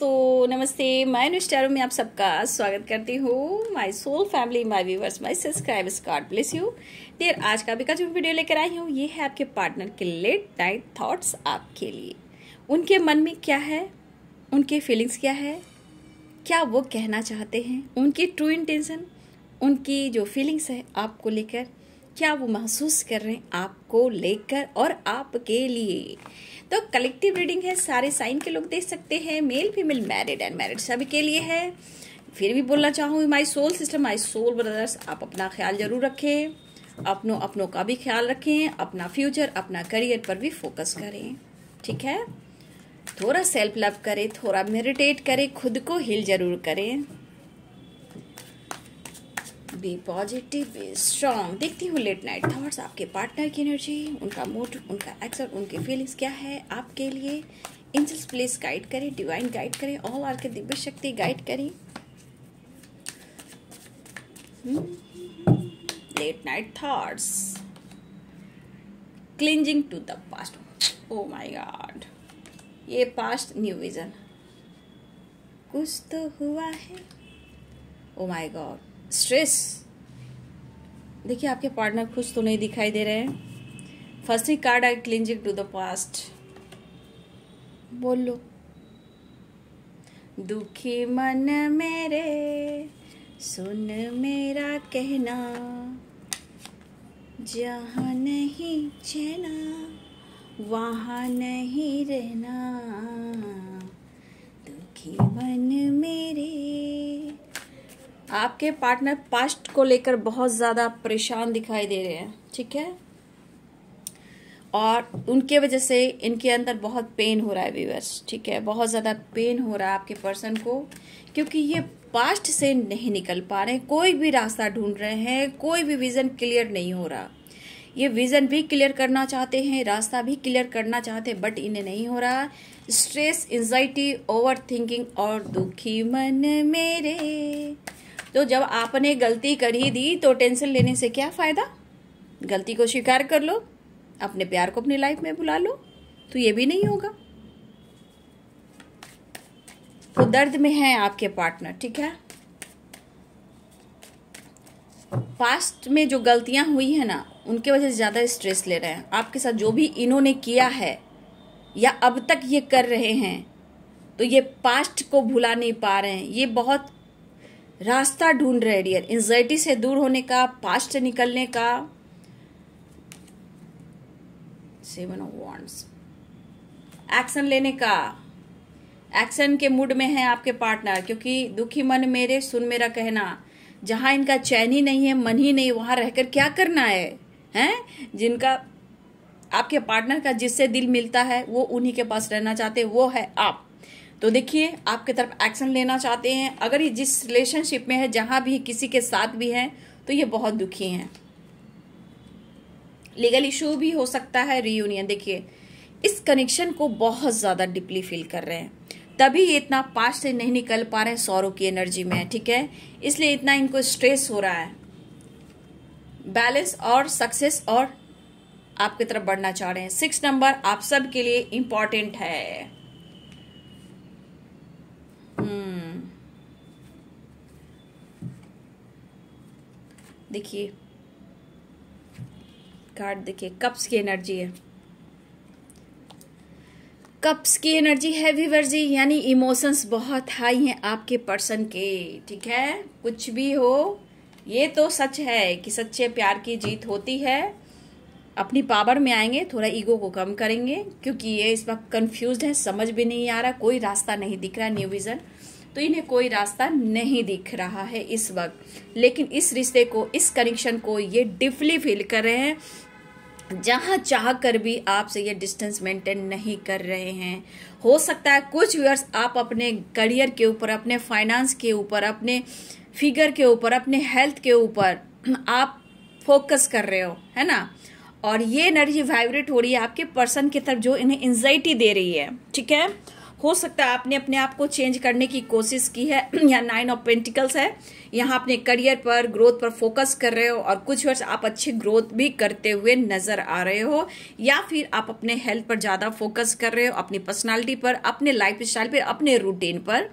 दोस्तों नमस्ते मैं अनुष्टारों में आप सबका स्वागत करती हूँ my soul family my viewers my subscribers God bless you dear आज का अभी का जो वीडियो लेकर आई हूँ ये है आपके पार्टनर के लेट नाइट थॉट्स आपके लिए उनके मन में क्या है उनके फीलिंग्स क्या है क्या वो कहना चाहते हैं उनकी ट्रू इंटेंसन उनकी जो फीलिंग्स है आपको लेकर क्या वो महसूस कर रहे हैं आपको लेकर और आपके लिए तो कलेक्टिव रीडिंग है सारे साइन के लोग देख सकते हैं male female married and married सभी के लिए है फिर भी बोलना चाहूंगी my soul sisters my soul brothers आप अपना ख्याल जरूर रखें अपनों अपनों का भी ख्याल रखें अपना फ्यूचर अपना करियर पर भी फोकस करें ठीक है थोड़ा सेल्फ लव करें थोड़ा मेडिटेट करें खुद को हिल जरूर करें बी पॉजिटिव स्ट्रॉन्ग देखती हूँ लेट नाइट थॉट्स आपके पार्टनर की एनर्जी उनका मूड उनका एक्सर उनके फीलिंग्स क्या है आपके लिए एंजल्स प्लेस गाइड करें डिवाइन गाइड करें ऑल आर के दिव्य शक्ति गाइड करें late night thoughts cleansing to the past O my God ये पास्ट न्यू विजन कुछ तो हुआ है ओ माई गॉड स्ट्रेस देखिए आपके पार्टनर खुश तो नहीं दिखाई दे रहे हैं फर्स्ट ही card I cleansing to the past बोल लो दुखी मन मेरे सुन मेरा कहना जहाँ नहीं चैना वहाँ नहीं रहना दुखी मन मेरे आपके पार्टनर पास्ट को लेकर बहुत ज़्यादा परेशान दिखाई दे रहे हैं ठीक है और उनके वजह से इनके अंदर बहुत पेन हो रहा है व्यूअर्स ठीक है बहुत ज़्यादा पेन हो रहा है आपके पर्सन को क्योंकि ये पास्ट से नहीं निकल पा रहे कोई भी रास्ता ढूंढ रहे हैं कोई भी विज़न क्लियर नहीं हो रहा ये विज़न भी क्लियर करना चाहते हैं रास्ता भी क्लियर करना चाहते हैं बट इन्हें नहीं हो रहा स्ट्रेस एंजाइटी ओवर थिंकिंग और दुखी मन मेरे तो जब आपने गलती कर ही दी तो टेंशन लेने से क्या फ़ायदा गलती को स्वीकार कर लो अपने प्यार को अपनी लाइफ में बुला लो तो ये भी नहीं होगा तो दर्द में है आपके पार्टनर ठीक है पास्ट में जो गलतियां हुई है ना उनके वजह से ज़्यादा स्ट्रेस ले रहे हैं आपके साथ जो भी इन्होंने किया है या अब तक ये कर रहे हैं तो ये पास्ट को भुला नहीं पा रहे हैं ये बहुत रास्ता ढूंढ रहे डियर एंजाइटी से दूर होने का पास्ट से निकलने का सेवन ऑफ वॉन्ट्स एक्शन लेने का एक्शन के मूड में है आपके पार्टनर क्योंकि दुखी मन मेरे सुन मेरा कहना जहां इनका चैन ही नहीं है मन ही नहीं वहां रहकर क्या करना है हैं जिनका आपके पार्टनर का जिससे दिल मिलता है वो उन्हीं के पास रहना चाहते वो है आप तो देखिए आपके तरफ एक्शन लेना चाहते हैं अगर ये जिस रिलेशनशिप में है जहां भी किसी के साथ भी है तो ये बहुत दुखी हैं लीगल इशू भी हो सकता है रीयूनियन देखिए इस कनेक्शन को बहुत ज़्यादा डीपली फील कर रहे हैं तभी ये इतना पास से नहीं निकल पा रहे हैं की एनर्जी में ठीक है इसलिए इतना इनको स्ट्रेस हो रहा है बैलेंस और सक्सेस और आपकी तरफ बढ़ना चाह रहे हैं सिक्स नंबर आप सब के लिए इम्पॉर्टेंट है देखिए कार्ड देखिए कप्स की एनर्जी है कप्स की एनर्जी है वर्जी यानी इमोशंस बहुत हाई हैं आपके पर्सन के ठीक है कुछ भी हो ये तो सच है कि सच्चे प्यार की जीत होती है अपनी पावर में आएंगे थोड़ा ईगो को कम करेंगे क्योंकि ये इस वक्त कंफ्यूज है समझ भी नहीं आ रहा कोई रास्ता नहीं दिख रहा न्यू विज़न तो इन्हें कोई रास्ता नहीं दिख रहा है इस वक्त लेकिन इस रिश्ते को इस कनेक्शन को ये डिफली फील कर रहे हैं जहाँ चाह कर भी आपसे ये डिस्टेंस मेंटेन नहीं कर रहे हैं हो सकता है कुछ व्यूअर्स आप अपने करियर के ऊपर अपने फाइनेंस के ऊपर अपने फिगर के ऊपर अपने हेल्थ के ऊपर आप फोकस कर रहे हो है ना और ये एनर्जी वाइब्रेट हो रही है आपके पर्सन की तरफ जो इन्हें एंजाइटी दे रही है ठीक है हो सकता है आपने अपने आप को चेंज करने की कोशिश की है यहाँ नाइन ऑफ पेंटिकल्स है यहाँ अपने करियर पर ग्रोथ पर फोकस कर रहे हो और कुछ वर्ष आप अच्छी ग्रोथ भी करते हुए नजर आ रहे हो या फिर आप अपने हेल्थ पर ज़्यादा फोकस कर रहे हो अपनी पर्सनालिटी पर अपने लाइफ स्टाइल पर अपने रूटीन पर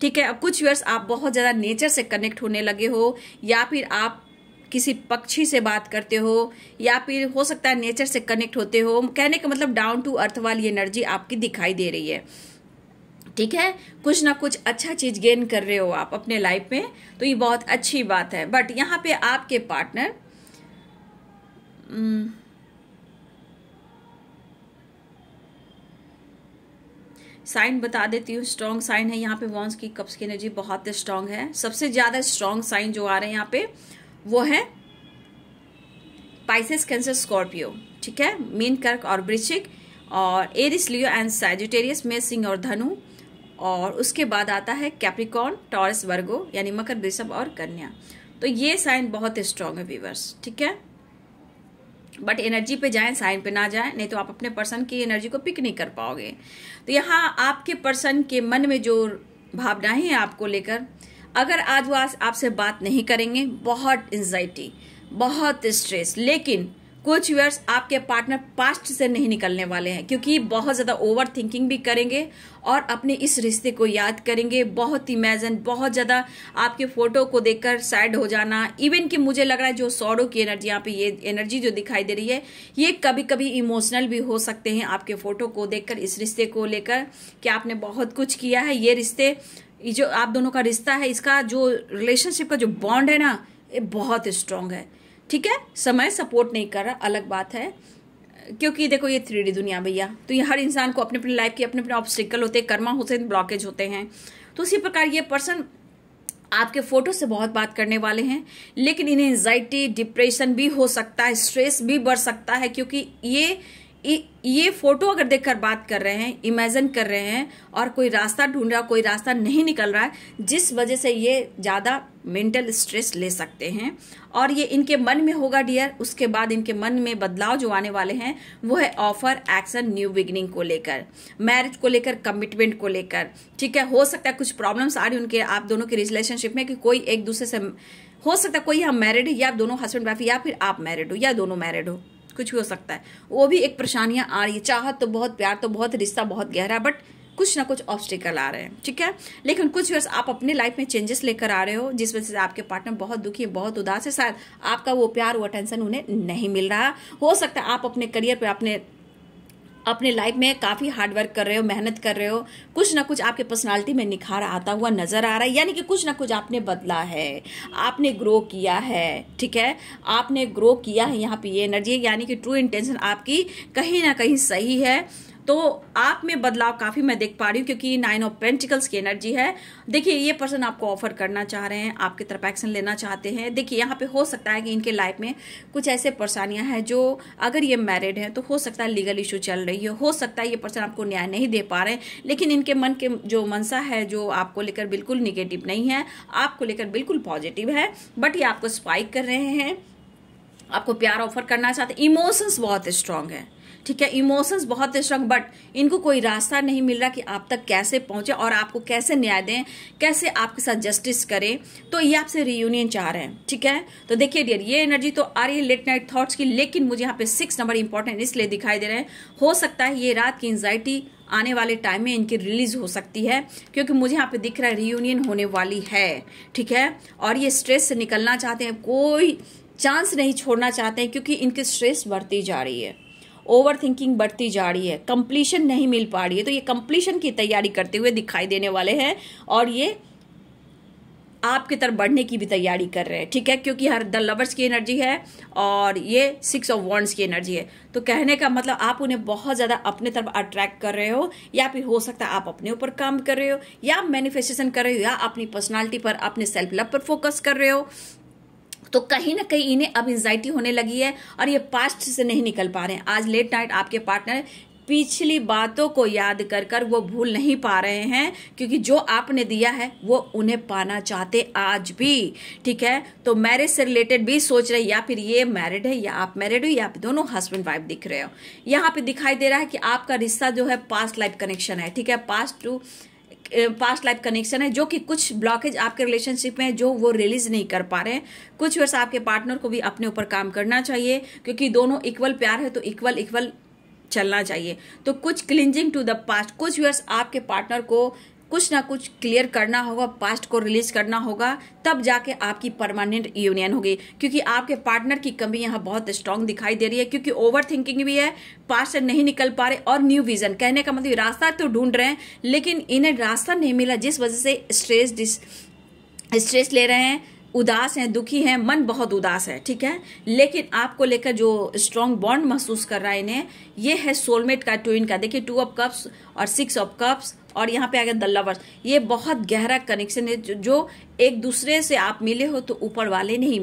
ठीक है अब कुछ वर्ष आप बहुत ज़्यादा नेचर से कनेक्ट होने लगे हो या फिर आप किसी पक्षी से बात करते हो या फिर हो सकता है नेचर से कनेक्ट होते हो कहने का मतलब डाउन टू अर्थ वाली एनर्जी आपकी दिखाई दे रही है ठीक है कुछ ना कुछ अच्छा चीज गेन कर रहे हो आप अपने लाइफ में तो ये बहुत अच्छी बात है बट यहाँ पे आपके पार्टनर हम्म, साइन बता देती हूँ स्ट्रॉन्ग साइन है यहाँ पे वॉन्स की कप्स की एनर्जी बहुत स्ट्रांग है सबसे ज़्यादा स्ट्रांग साइन जो आ रहे हैं यहाँ पे वो है पाइसेस कैंसर स्कॉर्पियो ठीक है मीन कर्क और वृश्चिक और एरिस लियो एंड सैजिटेरियस मेसिंग सिंह और धनु और उसके बाद आता है कैप्रिकॉन टॉरस वर्गो यानी मकर वृषभ और कन्या तो ये साइन बहुत स्ट्रांग है व्यूवर्स ठीक है बट एनर्जी पे जाएं साइन पे ना जाएं नहीं तो आप अपने पर्सन की एनर्जी को पिक नहीं कर पाओगे तो यहाँ आपके पर्सन के मन में जो भावनाएं हैं आपको लेकर अगर आज वो आपसे बात नहीं करेंगे बहुत एनजाइटी बहुत स्ट्रेस लेकिन कुछ यूर्स आपके पार्टनर पास्ट से नहीं निकलने वाले हैं क्योंकि बहुत ज़्यादा ओवर थिंकिंग भी करेंगे और अपने इस रिश्ते को याद करेंगे बहुत इमेजन बहुत ज़्यादा आपके फोटो को देखकर सैड हो जाना इवन कि मुझे लग रहा है जो सौरों की एनर्जी यहाँ पे ये एनर्जी जो दिखाई दे रही है ये कभी कभी इमोशनल भी हो सकते हैं आपके फोटो को देखकर इस रिश्ते को लेकर कि आपने बहुत कुछ किया है ये रिश्ते जो आप दोनों का रिश्ता है इसका जो रिलेशनशिप का जो बॉन्ड है ना ये बहुत स्ट्रांग है ठीक है समय सपोर्ट नहीं कर रहा अलग बात है क्योंकि देखो ये थ्री दुनिया भैया तो ये हर इंसान को अपने अपने लाइफ के अपने अपने ऑब्स्टिकल होते हैं कर्मा होते हैं ब्लॉकेज होते हैं तो उसी प्रकार ये पर्सन आपके फोटो से बहुत बात करने वाले हैं लेकिन इन्हें एंजाइटी डिप्रेशन भी हो सकता है स्ट्रेस भी बढ़ सकता है क्योंकि ये ये फोटो अगर देखकर बात कर रहे हैं इमेजिन कर रहे हैं और कोई रास्ता ढूंढ रहा कोई रास्ता नहीं निकल रहा है जिस वजह से ये ज़्यादा मेंटल स्ट्रेस ले सकते हैं और ये इनके मन में होगा डियर उसके बाद इनके मन में बदलाव जो आने वाले हैं वो है ऑफर एक्शन न्यू बिगनिंग को लेकर मैरिज को लेकर कमिटमेंट को लेकर ठीक है हो सकता है कुछ प्रॉब्लम्स आ रही उनके आप दोनों के रिलेशनशिप में कि कोई एक दूसरे से हो सकता है कोई यहाँ मैरिड है या दोनों हस्बैंड वाइफ या फिर आप मैरिड हो या दोनों मैरिड हो कुछ भी हो सकता है वो भी एक परेशानियां आ रही है चाहत तो बहुत प्यार तो बहुत रिश्ता बहुत गहरा है बट कुछ ना कुछ ऑब्स्टिकल आ रहे हैं ठीक है लेकिन कुछ वर्ष आप अपने लाइफ में चेंजेस लेकर आ रहे हो जिस वजह से आपके पार्टनर बहुत दुखी है बहुत उदास है शायद आपका वो प्यार वो अटेंशन उन्हें नहीं मिल रहा हो सकता है आप अपने करियर पे अपने अपने लाइफ में काफ़ी हार्ड वर्क कर रहे हो मेहनत कर रहे हो कुछ ना कुछ आपके पर्सनालिटी में निखार आता हुआ नज़र आ रहा है यानी कि कुछ ना कुछ आपने बदला है आपने ग्रो किया है ठीक है आपने ग्रो किया है यहाँ पे ये एनर्जी यानी कि ट्रू इंटेंशन आपकी कहीं ना कहीं सही है तो आप में बदलाव काफ़ी मैं देख पा रही हूँ क्योंकि नाइन ऑफ पेंटिकल्स की एनर्जी है देखिए ये पर्सन आपको ऑफर करना चाह रहे हैं आपकी तरफ एक्शन लेना चाहते हैं देखिए यहाँ पे हो सकता है कि इनके लाइफ में कुछ ऐसे परेशानियाँ हैं जो अगर ये मैरिड हैं तो हो सकता है लीगल इशू चल रही है हो सकता है ये पर्सन आपको न्याय नहीं दे पा रहे हैं लेकिन इनके मन के जो मनसा है जो आपको लेकर बिल्कुल निगेटिव नहीं है आपको लेकर बिल्कुल पॉजिटिव है बट ये आपको स्पाइक कर रहे हैं आपको प्यार ऑफर करना चाहते इमोशंस बहुत स्ट्रांग है ठीक है इमोशंस बहुत स्ट्रॉन्ग बट इनको कोई रास्ता नहीं मिल रहा कि आप तक कैसे पहुंचे और आपको कैसे न्याय दें कैसे आपके साथ जस्टिस करें तो ये आपसे रियूनियन चाह रहे हैं ठीक है तो देखिए डियर ये एनर्जी तो आ रही है लेट नाइट थाट्स की लेकिन मुझे यहाँ पे सिक्स नंबर इंपॉर्टेंट इसलिए दिखाई दे रहे हैं हो सकता है ये रात की एंजाइटी आने वाले टाइम में इनकी रिलीज हो सकती है क्योंकि मुझे यहाँ पे दिख रहा है रियूनियन होने वाली है ठीक है और ये स्ट्रेस से निकलना चाहते हैं कोई चांस नहीं छोड़ना चाहते हैं क्योंकि इनकी स्ट्रेस बढ़ती जा रही है ओवर थिंकिंग बढ़ती जा रही है कंप्लीशन नहीं मिल पा रही है तो ये कंप्लीशन की तैयारी करते हुए दिखाई देने वाले हैं और ये आपकी तरफ बढ़ने की भी तैयारी कर रहे हैं ठीक है क्योंकि हर द लवर्स की एनर्जी है और ये सिक्स ऑफ वॉन्ड्स की एनर्जी है तो कहने का मतलब आप उन्हें बहुत ज़्यादा अपने तरफ अट्रैक्ट कर रहे हो या फिर हो सकता है आप अपने ऊपर काम कर रहे हो या मैनिफेस्टेशन कर रहे हो या अपनी पर्सनालिटी पर अपने सेल्फ लव पर फोकस कर रहे हो तो कहीं ना कहीं इन्हें अब एंजाइटी होने लगी है और ये पास्ट से नहीं निकल पा रहे हैं आज लेट नाइट आपके पार्टनर पिछली बातों को याद कर कर वो भूल नहीं पा रहे हैं क्योंकि जो आपने दिया है वो उन्हें पाना चाहते आज भी ठीक है तो मैरिज से रिलेटेड भी सोच रहे या फिर ये मैरिड है या आप मैरिड हो या फिर दोनों हस्बैंड वाइफ दिख रहे हो यहाँ पे दिखाई दे रहा है कि आपका रिश्ता जो है पास्ट लाइफ कनेक्शन है ठीक है past to past life connection है जो कि कुछ ब्लॉकेज आपके रिलेशनशिप में जो वो रिलीज नहीं कर पा रहे हैं कुछ वर्ष आपके पार्टनर को भी अपने ऊपर काम करना चाहिए क्योंकि दोनों इक्वल प्यार है तो इक्वल इक्वल चलना चाहिए तो कुछ क्लिंजिंग टू द पास्ट कुछ वर्ष आपके पार्टनर को कुछ ना कुछ क्लियर करना होगा पास्ट को रिलीज करना होगा तब जाके आपकी परमानेंट यूनियन होगी क्योंकि आपके पार्टनर की कमी यहाँ बहुत स्ट्रांग दिखाई दे रही है क्योंकि ओवर थिंकिंग भी है पास्ट से नहीं निकल पा रहे और न्यू विजन कहने का मतलब रास्ता तो ढूंढ रहे हैं लेकिन इन्हें रास्ता नहीं मिला जिस वजह से स्ट्रेस स्ट्रेस ले रहे हैं उदास हैं दुखी हैं मन बहुत उदास है ठीक है लेकिन आपको लेकर जो स्ट्रांग बॉन्ड महसूस कर रहा है इन्हें ये है सोलमेट का ट्विन का देखिए टू ऑफ कप्स और सिक्स ऑफ कप्स और यहाँ पे आ गया द लवर्स ये बहुत गहरा कनेक्शन है जो एक दूसरे से आप मिले हो तो ऊपर वाले ने ही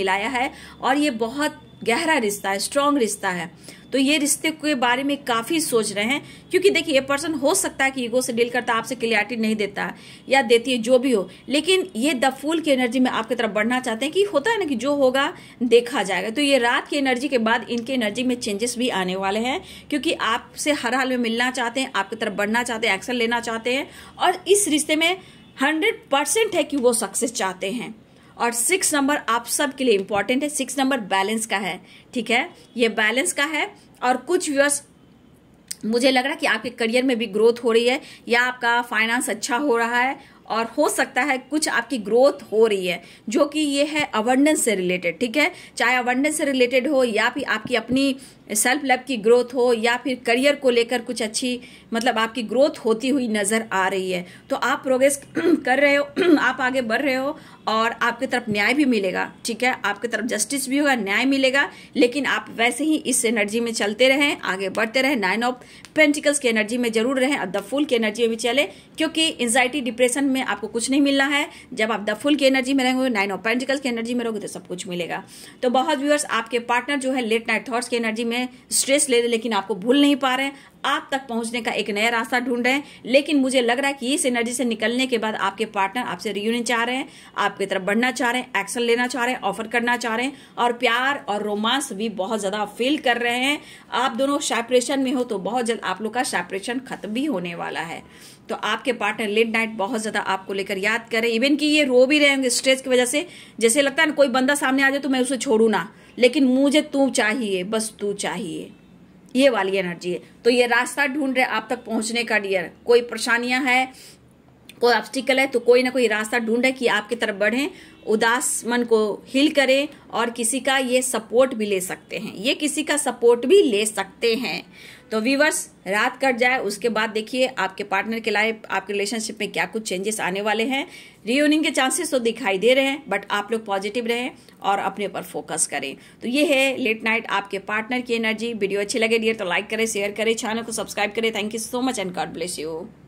मिलाया है और ये बहुत गहरा रिश्ता है स्ट्रांग रिश्ता है तो ये रिश्ते के बारे में काफ़ी सोच रहे हैं क्योंकि देखिए ये पर्सन हो सकता है कि ईगो से डील करता है आपसे क्लियरिटी नहीं देता है या देती है जो भी हो लेकिन ये द फूल की एनर्जी में आपकी तरफ बढ़ना चाहते हैं कि होता है ना कि जो होगा देखा जाएगा तो ये रात की एनर्जी के बाद इनके एनर्जी में चेंजेस भी आने वाले हैं क्योंकि आपसे हर हाल में मिलना चाहते हैं आपकी तरफ बढ़ना चाहते हैं एक्शन लेना चाहते हैं और इस रिश्ते में हंड्रेड परसेंट है कि वो सक्सेस चाहते हैं और सिक्स नंबर आप सब के लिए इंपॉर्टेंट है सिक्स नंबर बैलेंस का है ठीक है ये बैलेंस का है और कुछ व्यूअर्स मुझे लग रहा है कि आपके करियर में भी ग्रोथ हो रही है या आपका फाइनेंस अच्छा हो रहा है और हो सकता है कुछ आपकी ग्रोथ हो रही है जो कि ये है अवर्डेंस से रिलेटेड ठीक है चाहे अवर्डेंस से रिलेटेड हो या फिर आपकी अपनी सेल्फ लव की ग्रोथ हो या फिर करियर को लेकर कुछ अच्छी मतलब आपकी ग्रोथ होती हुई नज़र आ रही है तो आप प्रोग्रेस कर रहे हो आप आगे बढ़ रहे हो और आपकी तरफ न्याय भी मिलेगा ठीक है आपकी तरफ जस्टिस भी होगा न्याय मिलेगा लेकिन आप वैसे ही इस एनर्जी में चलते रहें आगे बढ़ते रहें नाइन ऑफ पेंटिकल्स की एनर्जी में जरूर रहें और द फुल की एनर्जी में भी चले क्योंकि एंजाइटी डिप्रेशन में आपको कुछ नहीं मिलना है जब आप द फुल की एनर्जी में रहेंगे नाइन ऑफ पेंटिकल्स की एनर्जी में रहोगे तो सब कुछ मिलेगा तो बहुत व्यूअर्स आपके पार्टनर जो है लेट नाइट थॉट्स की एनर्जी में हैं स्ट्रेस ले रहे हैं लेकिन आपको भूल नहीं पा रहे हैं आप तक पहुंचने का एक नया रास्ता ढूंढ रहे हैं लेकिन मुझे लग रहा है कि इस एनर्जी से निकलने के बाद आपके पार्टनर आपसे रियूनियन चाह रहे हैं आपकी तरफ बढ़ना चाह रहे हैं एक्शन लेना चाह रहे हैं ऑफर करना चाह रहे हैं और प्यार और रोमांस भी बहुत ज़्यादा फील कर रहे हैं आप दोनों सेपरेशन में हो तो बहुत जल्द आप लोग का सेपरेशन खत्म भी होने वाला है तो आपके पार्टनर लेट नाइट बहुत ज़्यादा आपको लेकर याद करें इवन कि ये रो भी रहे होंगे स्ट्रेस की वजह से जैसे लगता है ना कोई बंदा सामने आ जाए तो मैं उसे छोड़ू ना लेकिन मुझे तू चाहिए बस तू चाहिए ये वाली एनर्जी है तो ये रास्ता ढूंढ रहे आप तक पहुंचने का डियर कोई परेशानियां है कोई ऑब्स्टिकल है तो कोई ना कोई रास्ता ढूंढे कि आपकी तरफ बढ़ें उदास मन को हील करें और किसी का ये सपोर्ट भी ले सकते हैं ये किसी का सपोर्ट भी ले सकते हैं तो वीवर्स रात कट जाए उसके बाद देखिए आपके पार्टनर के लाइफ आपके रिलेशनशिप में क्या कुछ चेंजेस आने वाले हैं रियूनिंग के चांसेस तो दिखाई दे रहे हैं बट आप लोग पॉजिटिव रहें और अपने ऊपर फोकस करें तो ये है लेट नाइट आपके पार्टनर की एनर्जी वीडियो अच्छी लगे डियर तो लाइक करें शेयर करें चैनल को सब्सक्राइब करें thank you so much and God bless you